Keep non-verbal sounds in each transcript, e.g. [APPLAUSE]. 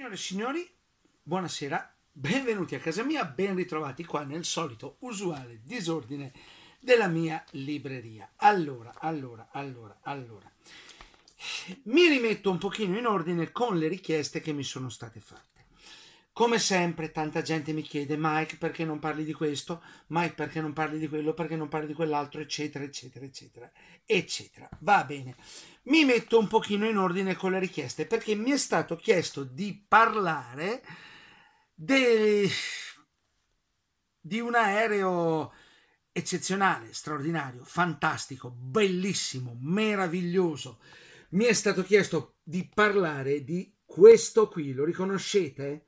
Signore e signori, buonasera, benvenuti a casa mia, ben ritrovati qua nel solito usuale disordine della mia libreria. Allora, allora, allora, allora, mi rimetto un pochino in ordine con le richieste che mi sono state fatte. Come sempre, tanta gente mi chiede: Mike, perché non parli di questo? Mike, perché non parli di quello? Perché non parli di quell'altro? Eccetera, eccetera, eccetera, eccetera. Va bene. Mi metto un pochino in ordine con le richieste perché mi è stato chiesto di parlare de... di un aereo eccezionale, straordinario, fantastico, bellissimo, meraviglioso. Mi è stato chiesto di parlare di questo qui, lo riconoscete?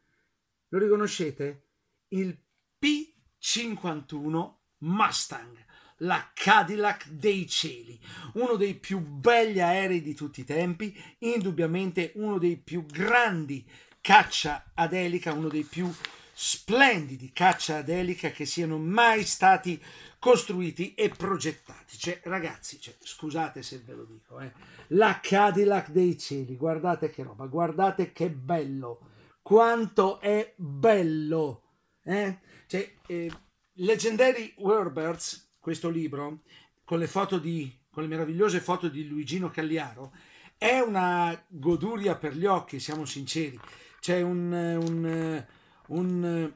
Lo riconoscete? Il P51 Mustang, la Cadillac dei cieli, uno dei più belli aerei di tutti i tempi, indubbiamente uno dei più grandi caccia ad elica, uno dei più splendidi caccia ad elica che siano mai stati costruiti e progettati. Cioè, ragazzi, cioè, scusate se ve lo dico, eh, la Cadillac dei cieli, guardate che roba, guardate che bello quanto è bello. Eh? Cioè, eh, Legendary Warbirds, questo libro, con le, foto di, con le meravigliose foto di Luigino Cagliaro, è una goduria per gli occhi, siamo sinceri. C'è un, un, un,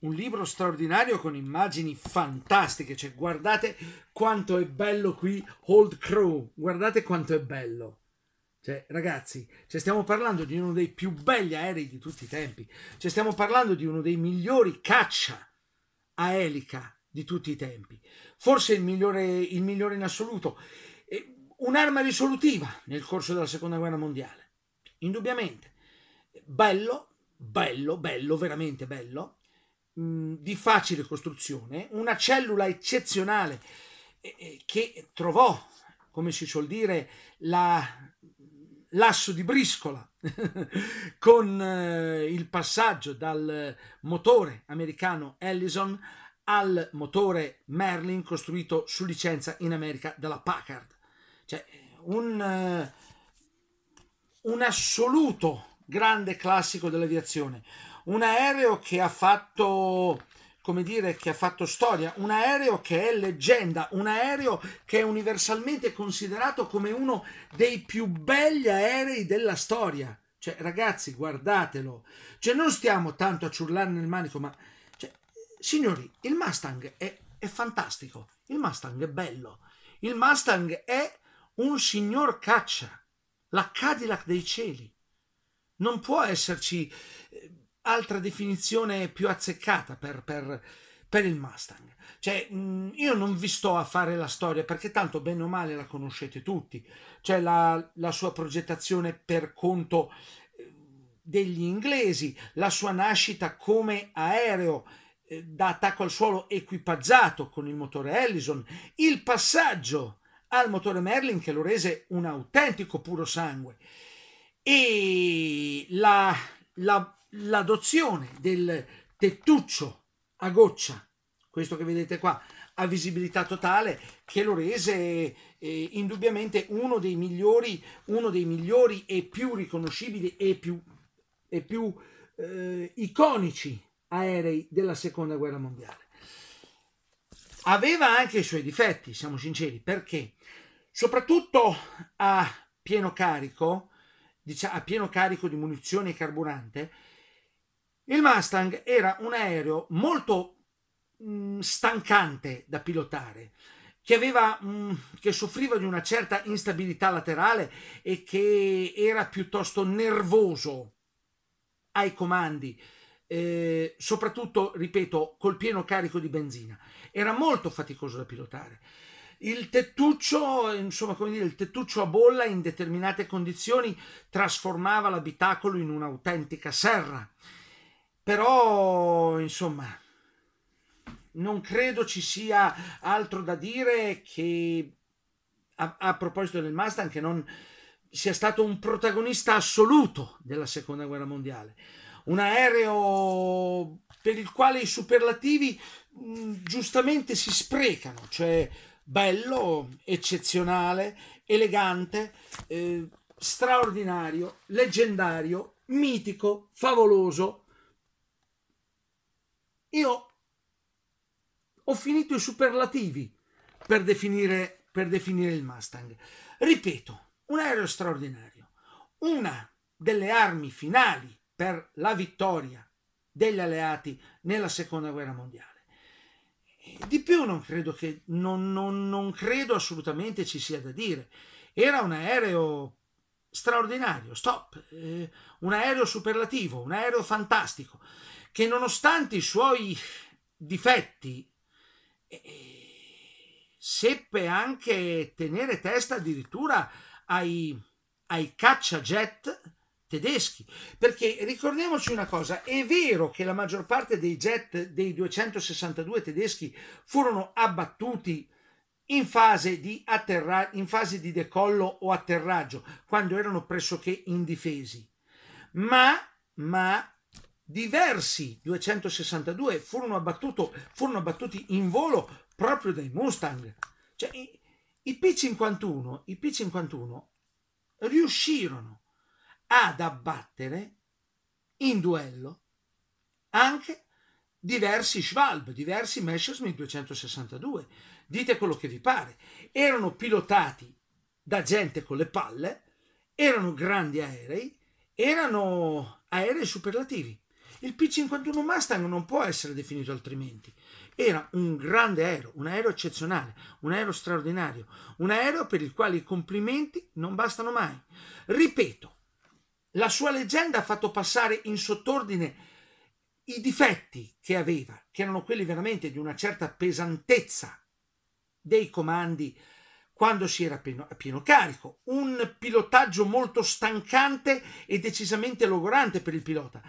un libro straordinario con immagini fantastiche. Cioè, guardate quanto è bello qui Old Crew, guardate quanto è bello. Cioè, ragazzi, cioè stiamo parlando di uno dei più belli aerei di tutti i tempi, cioè stiamo parlando di uno dei migliori caccia a elica di tutti i tempi, forse il migliore, il migliore in assoluto, un'arma risolutiva nel corso della seconda guerra mondiale, indubbiamente. Bello, bello, bello, veramente bello, mm, di facile costruzione, una cellula eccezionale eh, eh, che trovò, come si suol dire, la l'asso di briscola [LAUGHS] con eh, il passaggio dal motore americano Ellison al motore Merlin costruito su licenza in America dalla Packard. Cioè un, eh, un assoluto grande classico dell'aviazione. Un aereo che ha fatto come dire, che ha fatto storia, un aereo che è leggenda, un aereo che è universalmente considerato come uno dei più belli aerei della storia. Cioè, ragazzi, guardatelo. Cioè, non stiamo tanto a ciurlare nel manico, ma... Cioè, signori, il Mustang è, è fantastico, il Mustang è bello, il Mustang è un signor caccia, la Cadillac dei cieli. Non può esserci... Eh, altra definizione più azzeccata per, per, per il Mustang. Cioè, mm, io non vi sto a fare la storia perché tanto bene o male la conoscete tutti. Cioè, la, la sua progettazione per conto eh, degli inglesi, la sua nascita come aereo eh, da attacco al suolo equipaggiato con il motore Ellison, il passaggio al motore Merlin che lo rese un autentico puro sangue e la, la l'adozione del tettuccio a goccia, questo che vedete qua, a visibilità totale, che lo rese eh, indubbiamente uno dei migliori, uno dei migliori e più riconoscibili e più, e più eh, iconici aerei della seconda guerra mondiale. Aveva anche i suoi difetti, siamo sinceri, perché soprattutto a pieno carico, a pieno carico di munizioni e carburante, il Mustang era un aereo molto mh, mm, stancante da pilotare, che, aveva, mh, mm, che soffriva di una certa instabilità laterale e che era piuttosto nervoso ai comandi, eh, soprattutto, ripeto, col pieno carico di benzina. Era molto faticoso da pilotare. Il tettuccio, insomma, come dire, il tettuccio a bolla in determinate condizioni trasformava l'abitacolo in un'autentica serra. Però, insomma, non credo ci sia altro da dire che a, a proposito del Mustang che non sia stato un protagonista assoluto della seconda guerra mondiale. Un aereo per il quale i superlativi mm, giustamente si sprecano, cioè bello, eccezionale, elegante, eh, straordinario, leggendario, mitico, favoloso, io ho finito i superlativi per definire, per definire il Mustang. Ripeto, un aereo straordinario, una delle armi finali per la vittoria degli alleati nella seconda guerra mondiale. Di più non credo, che, non, non, non credo assolutamente ci sia da dire. Era un aereo straordinario, stop, eh, un aereo superlativo, un aereo fantastico che nonostante i suoi difetti eh, seppe anche tenere testa addirittura ai, ai cacciajet tedeschi. Perché ricordiamoci una cosa, è vero che la maggior parte dei jet dei 262 tedeschi furono abbattuti in fase di, atterra- in fase di decollo o atterraggio, quando erano pressoché indifesi. Ma, ma diversi 262 furono, abbattuto, furono abbattuti in volo proprio dai Mustang. Cioè, i, i, P-51, I P-51 riuscirono ad abbattere in duello anche diversi Schwalb, diversi Messerschmitt 262. Dite quello che vi pare. Erano pilotati da gente con le palle, erano grandi aerei, erano aerei superlativi. Il P-51 Mustang non può essere definito altrimenti. Era un grande aereo, un aereo eccezionale, un aereo straordinario, un aereo per il quale i complimenti non bastano mai. Ripeto, la sua leggenda ha fatto passare in sottordine i difetti che aveva, che erano quelli veramente di una certa pesantezza dei comandi quando si era pieno, a pieno carico, un pilotaggio molto stancante e decisamente logorante per il pilota.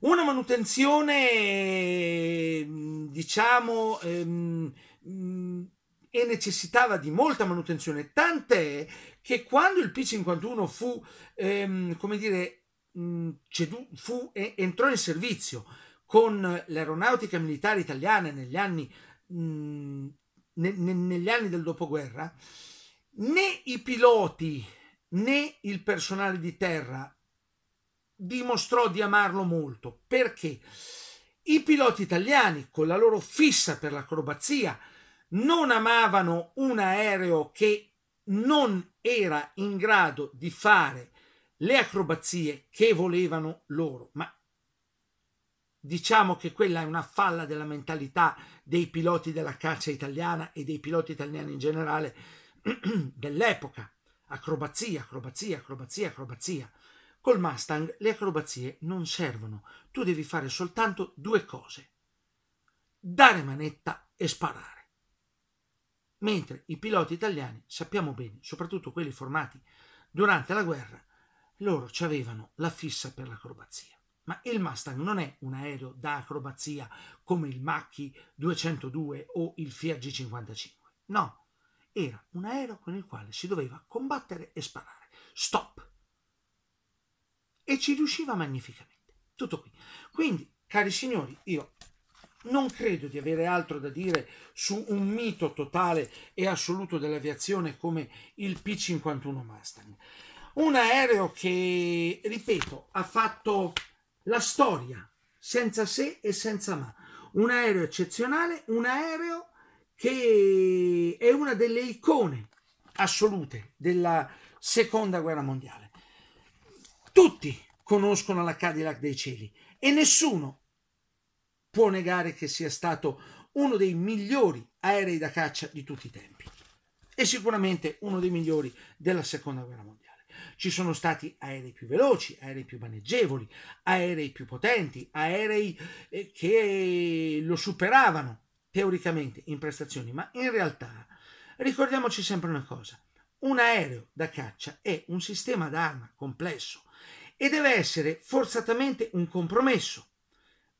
Una manutenzione, diciamo, ehm, mm, e necessitava di molta manutenzione, tant'è che quando il P51 fu, ehm, come dire, mm, cedu- fu, eh, entrò in servizio con l'aeronautica militare italiana negli anni, mh, mm, ne, negli anni del dopoguerra, né i piloti né il personale di terra dimostrò di amarlo molto perché i piloti italiani, con la loro fissa per l'acrobazia, non amavano un aereo che non era in grado di fare le acrobazie che volevano loro. Ma diciamo che quella è una falla della mentalità dei piloti della caccia italiana e dei piloti italiani in generale [CLEARS THROAT] dell'epoca. Acrobazia, acrobazia, acrobazia, acrobazia. Col Mustang le acrobazie non servono, tu devi fare soltanto due cose. Dare manetta e sparare. Mentre i piloti italiani, sappiamo bene, soprattutto quelli formati durante la guerra, loro ci avevano la fissa per l'acrobazia. Ma il Mustang non è un aereo da acrobazia come il Macchi 202 o il Fiat G55. No, era un aereo con il quale si doveva combattere e sparare. Stop! e ci riusciva magnificamente. Tutto qui. Quindi, cari signori, io non credo di avere altro da dire su un mito totale e assoluto dell'aviazione come il P-51 Mustang. Un aereo che, ripeto, ha fatto la storia senza se e senza ma. Un aereo eccezionale, un aereo che è una delle icone assolute della seconda guerra mondiale. Tutti conoscono la Cadillac dei cieli e nessuno può negare che sia stato uno dei migliori aerei da caccia di tutti i tempi e sicuramente uno dei migliori della seconda guerra mondiale. Ci sono stati aerei più veloci, aerei più maneggevoli, aerei più potenti, aerei eh, che lo superavano teoricamente in prestazioni, ma in realtà ricordiamoci sempre una cosa, un aereo da caccia è un sistema d'arma complesso e deve essere forzatamente un compromesso.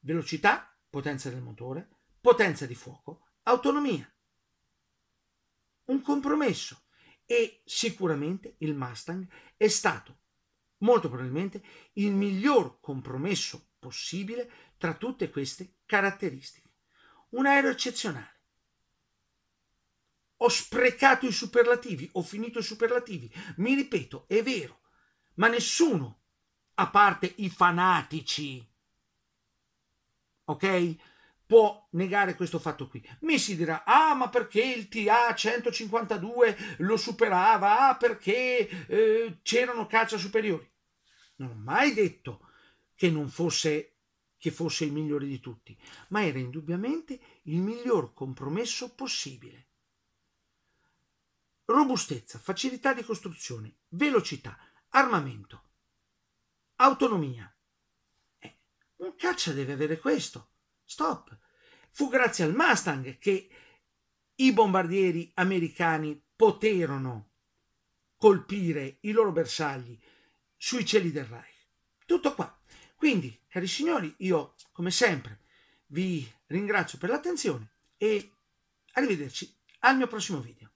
Velocità, potenza del motore, potenza di fuoco, autonomia. Un compromesso. E sicuramente il Mustang è stato molto probabilmente il miglior compromesso possibile tra tutte queste caratteristiche. Un aereo eccezionale. Ho sprecato i superlativi, ho finito i superlativi. Mi ripeto, è vero, ma nessuno a parte i fanatici, ok? Può negare questo fatto qui. Mi si dirà, ah, ma perché il TA-152 lo superava? Ah, perché eh, c'erano caccia superiori? Non ho mai detto che non fosse che fosse il migliore di tutti, ma era indubbiamente il miglior compromesso possibile. Robustezza, facilità di costruzione, velocità, armamento autonomia. Eh, un caccia deve avere questo. Stop. Fu grazie al Mustang che i bombardieri americani poterono colpire i loro bersagli sui cieli del Reich. Tutto qua. Quindi, cari signori, io come sempre vi ringrazio per l'attenzione e arrivederci al mio prossimo video.